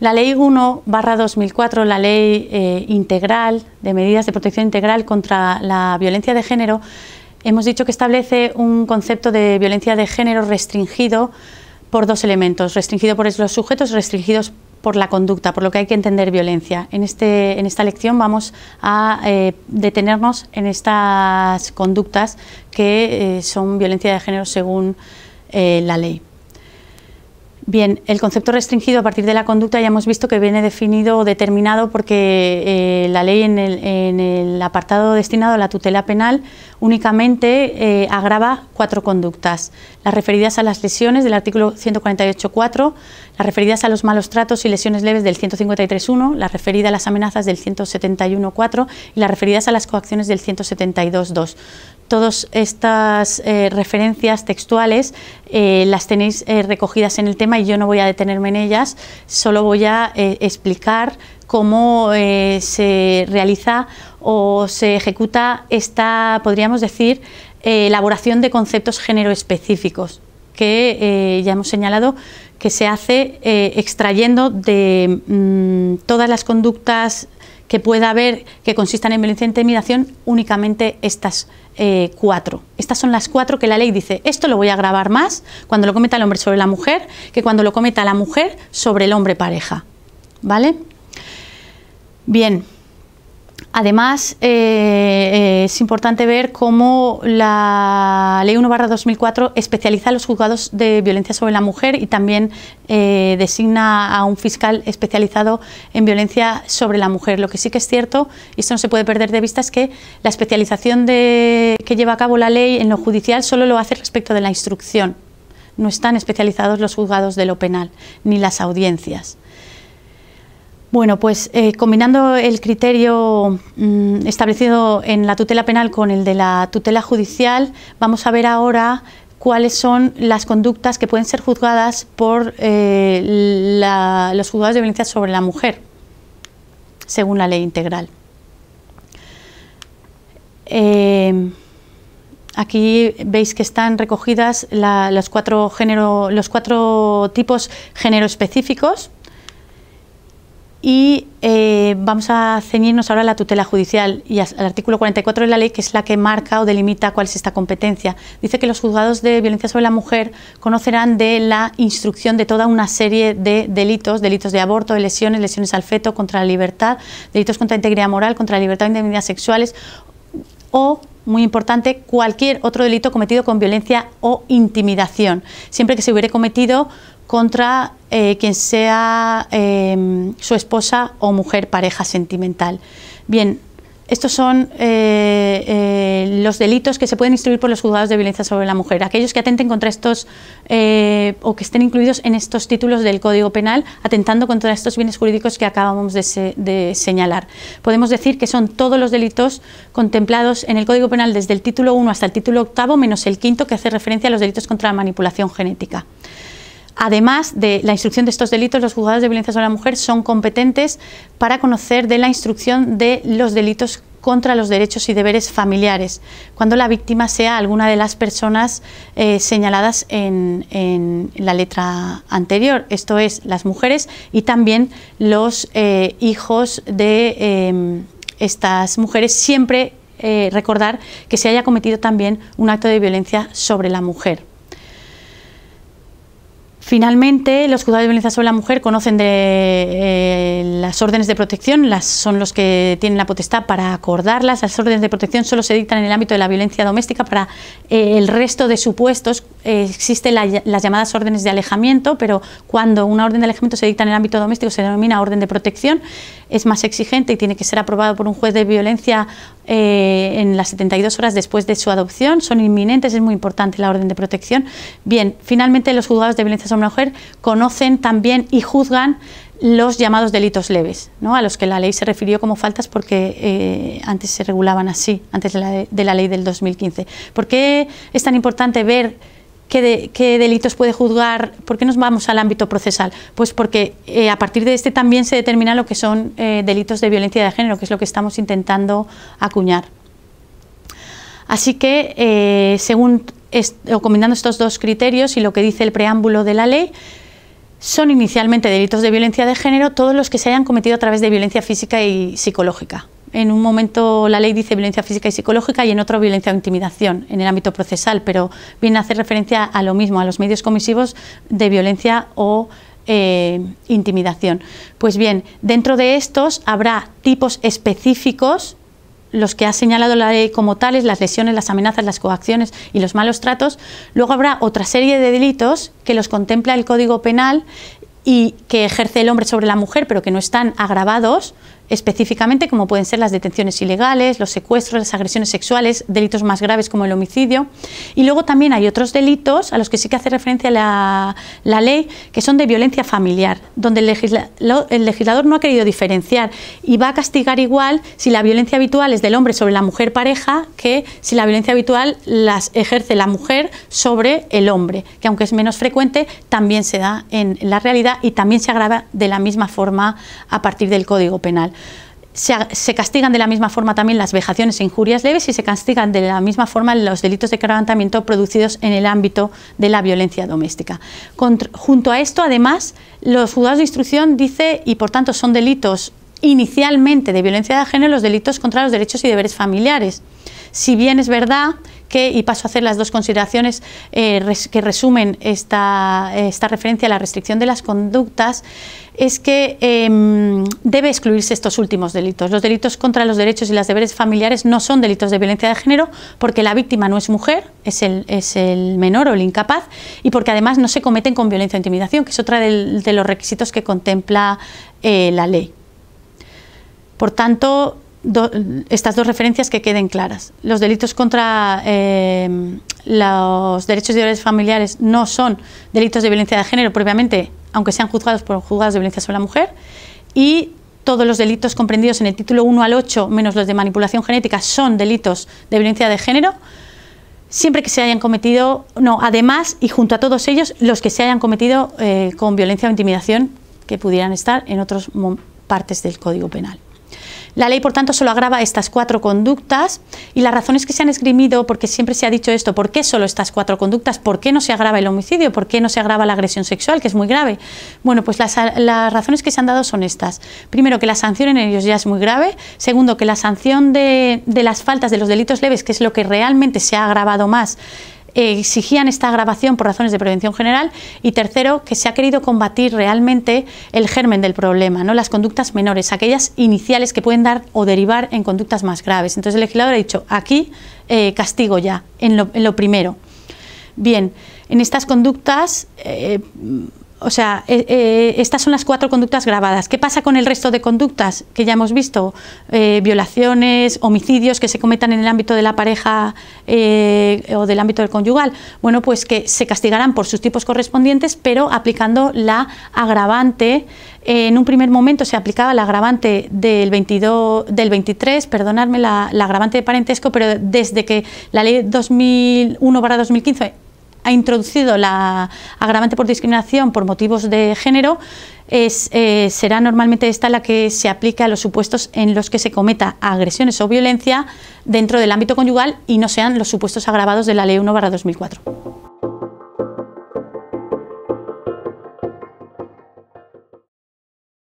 La Ley 1-2004, la Ley eh, Integral de Medidas de Protección Integral contra la Violencia de Género, hemos dicho que establece un concepto de violencia de género restringido por dos elementos, restringido por los sujetos, restringidos por la conducta, por lo que hay que entender violencia. En, este, esta lección vamos a eh, detenernos en estas conductas que eh, son violencia de género según la ley. Bien, el concepto restringido a partir de la conducta ya hemos visto que viene definido o determinado porque eh, la ley en el, apartado destinado a la tutela penal únicamente eh, agrava cuatro conductas, las referidas a las lesiones del artículo 148.4, las referidas a los malos tratos y lesiones leves del 153.1, las referidas a las amenazas del 171.4 y las referidas a las coacciones del 172.2 todas estas eh, referencias textuales eh, las tenéis eh, recogidas en el tema y yo no voy a detenerme en ellas, solo voy a explicar cómo se realiza o se ejecuta esta, podríamos decir, elaboración de conceptos género específicos que ya hemos señalado que se hace extrayendo de mm, todas las conductas que pueda haber que consistan en violencia e intimidación únicamente estas eh, cuatro. Estas son las cuatro que la ley dice, esto lo voy a grabar más cuando lo cometa el hombre sobre la mujer que cuando lo cometa la mujer sobre el hombre pareja. ¿Vale? Bien. Además, eh, eh, es importante ver cómo la Ley 1-2004 especializa a los juzgados de violencia sobre la mujer y también eh, designa a un fiscal especializado en violencia sobre la mujer. Lo que sí que es cierto, y esto no se puede perder de vista, es que la especialización que lleva a cabo la ley en lo judicial solo lo hace respecto de la instrucción. No están especializados los juzgados de lo penal ni las audiencias. Bueno, pues eh, combinando el criterio mm, establecido en la tutela penal con el de la tutela judicial, vamos a ver ahora cuáles son las conductas que pueden ser juzgadas por eh, los juzgados de violencia sobre la mujer, según la ley integral. Eh, aquí veis que están recogidas los, cuatro los cuatro tipos género específicos y eh, vamos a ceñirnos ahora a la tutela judicial y al artículo 44 de la ley, que es la que marca o delimita cuál es esta competencia. Dice que los juzgados de violencia sobre la mujer conocerán de la instrucción de toda una serie de delitos, delitos de aborto, de lesiones, lesiones al feto, contra la libertad, delitos contra la integridad moral, contra la libertad de indemnidades sexuales o muy importante, cualquier otro delito cometido con violencia o intimidación, siempre que se hubiere cometido contra eh, quien sea em, su esposa o mujer, pareja sentimental. Bien, estos son eh, eh, los delitos que se pueden instruir por los juzgados de violencia sobre la mujer. Aquellos que atenten contra estos o que estén incluidos en estos títulos del Código Penal, atentando contra estos bienes jurídicos que acabamos de, señalar. Podemos decir que son todos los delitos contemplados en el Código Penal desde el título 1 hasta el título octavo, menos el quinto, que hace referencia a los delitos contra la manipulación genética. Además de la instrucción de estos delitos, los juzgados de violencia sobre la mujer son competentes para conocer de la instrucción de los delitos contra los derechos y deberes familiares, cuando la víctima sea alguna de las personas eh, señaladas en, la letra anterior, esto es, las mujeres y también los eh, hijos de em, estas mujeres, siempre eh, recordar que se haya cometido también un acto de violencia sobre la mujer. Finalmente, los juzgados de violencia sobre la mujer conocen de eh, las órdenes de protección, son los que tienen la potestad para acordarlas. Las órdenes de protección solo se dictan en el ámbito de la violencia doméstica. Para eh, el resto de supuestos eh, existen las llamadas órdenes de alejamiento, pero cuando una orden de alejamiento se dicta en el ámbito doméstico se denomina orden de protección. Es más exigente y tiene que ser aprobado por un juez de violencia en las 72 horas después de su adopción. Son inminentes, es muy importante la orden de protección. Bien, finalmente los juzgados de violencia sobre mujer conocen también y juzgan los llamados delitos leves, a los que la ley se refirió como faltas porque eh, antes se regulaban así, antes de la, ley del 2015. ¿Por qué es tan importante ver qué, delitos puede juzgar? ¿Por qué nos vamos al ámbito procesal? Pues porque eh, a partir de este también se determina lo que son eh, delitos de violencia de género, que es lo que estamos intentando acuñar. Así que, según combinando estos dos criterios y lo que dice el preámbulo de la ley, son inicialmente delitos de violencia de género todos los que se hayan cometido a través de violencia física y psicológica. En un momento la ley dice violencia física y psicológica y en otro violencia o intimidación en el ámbito procesal, pero viene a hacer referencia a lo mismo, a los medios comisivos de violencia o eh, intimidación. Pues bien, dentro de estos habrá tipos específicos los que ha señalado la ley como tales, las lesiones, las amenazas, las coacciones y los malos tratos, luego habrá otra serie de delitos que los contempla el Código Penal y que ejerce el hombre sobre la mujer, pero que no están agravados específicamente, como pueden ser las detenciones ilegales, los secuestros, las agresiones sexuales, delitos más graves como el homicidio. Y luego también hay otros delitos a los que sí que hace referencia la, ley, que son de violencia familiar, donde el legislador no ha querido diferenciar y va a castigar igual si la violencia habitual es del hombre sobre la mujer pareja que si la violencia habitual las ejerce la mujer sobre el hombre, que aunque es menos frecuente, también se da en la realidad y también se agrava de la misma forma a partir del Código Penal se, castigan de la misma forma también las vejaciones e injurias leves y se castigan de la misma forma los delitos de quebrantamiento producidos en el ámbito de la violencia doméstica. junto a esto, además, los juzgados de instrucción dice, y por tanto son delitos inicialmente de violencia de género, los delitos contra los derechos y deberes familiares si bien es verdad que, y paso a hacer las dos consideraciones eh, que resumen esta, referencia a la restricción de las conductas, es que em, debe excluirse estos últimos delitos. Los delitos contra los derechos y las deberes familiares no son delitos de violencia de género porque la víctima no es mujer, es el, es el menor o el incapaz y porque además no se cometen con violencia o intimidación, que es otra de los requisitos que contempla eh, la ley. Por tanto, estas dos referencias que queden claras. Los delitos contra eh, los derechos de deberes familiares no son delitos de violencia de género propiamente, aunque sean juzgados por juzgados de violencia sobre la mujer, y todos los delitos comprendidos en el título 1 al 8, menos los de manipulación genética, son delitos de violencia de género, siempre que se hayan cometido, no, además y junto a todos ellos, los que se hayan cometido eh, con violencia o intimidación que pudieran estar en otras partes del Código Penal. La ley, por tanto, solo agrava estas cuatro conductas y las razones que se han esgrimido, porque siempre se ha dicho esto, ¿por qué solo estas cuatro conductas? ¿Por qué no se agrava el homicidio? ¿Por qué no se agrava la agresión sexual, que es muy grave? Bueno, pues las, razones que se han dado son estas. Primero, que la sanción en ellos ya es muy grave. Segundo, que la sanción de, de las faltas de los delitos leves, que es lo que realmente se ha agravado más, exigían esta grabación por razones de prevención general y tercero, que se ha querido combatir realmente el germen del problema, ¿no? las conductas menores, aquellas iniciales que pueden dar o derivar en conductas más graves. Entonces el legislador ha dicho, aquí eh, castigo ya, en lo, primero. Bien, en estas conductas eh, o sea, eh, eh, estas son las cuatro conductas grabadas. ¿Qué pasa con el resto de conductas que ya hemos visto? Eh, violaciones, homicidios que se cometan en el ámbito de la pareja o del ámbito del conyugal. Bueno, pues que se castigarán por sus tipos correspondientes, pero aplicando la agravante. en un primer momento se aplicaba la agravante del 22, del 23, perdonadme, la, la agravante de parentesco, pero desde que la ley 2001 2015 ha introducido la agravante por discriminación por motivos de género, eh, será normalmente esta la que se aplica a los supuestos en los que se cometa agresiones o violencia dentro del ámbito conyugal y no sean los supuestos agravados de la Ley 1 2004.